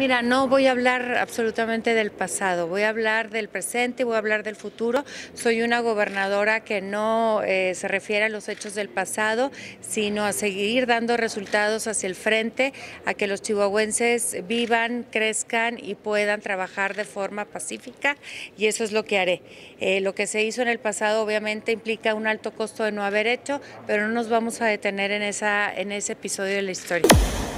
Mira, no voy a hablar absolutamente del pasado, voy a hablar del presente, voy a hablar del futuro. Soy una gobernadora que no eh, se refiere a los hechos del pasado, sino a seguir dando resultados hacia el frente, a que los chihuahuenses vivan, crezcan y puedan trabajar de forma pacífica y eso es lo que haré. Eh, lo que se hizo en el pasado obviamente implica un alto costo de no haber hecho, pero no nos vamos a detener en ese episodio de la historia.